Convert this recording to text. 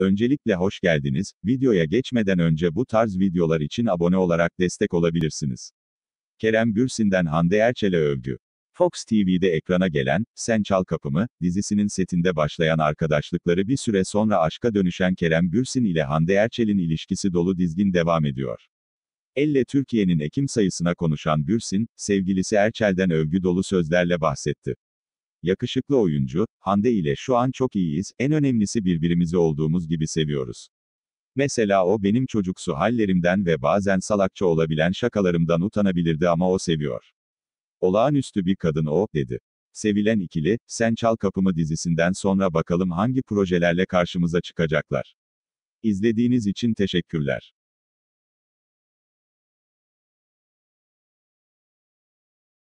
Öncelikle hoş geldiniz, videoya geçmeden önce bu tarz videolar için abone olarak destek olabilirsiniz. Kerem Bürsin'den Hande Erçel'e övgü. Fox TV'de ekrana gelen, Sen Çal Kapımı, dizisinin setinde başlayan arkadaşlıkları bir süre sonra aşka dönüşen Kerem Bürsin ile Hande Erçel'in ilişkisi dolu dizgin devam ediyor. Elle Türkiye'nin Ekim sayısına konuşan Bürsin, sevgilisi Erçel'den övgü dolu sözlerle bahsetti. Yakışıklı oyuncu, Hande ile şu an çok iyiyiz, en önemlisi birbirimizi olduğumuz gibi seviyoruz. Mesela o benim çocuksu hallerimden ve bazen salakça olabilen şakalarımdan utanabilirdi ama o seviyor. Olağanüstü bir kadın o, dedi. Sevilen ikili, Sen Çal Kapımı dizisinden sonra bakalım hangi projelerle karşımıza çıkacaklar. İzlediğiniz için teşekkürler.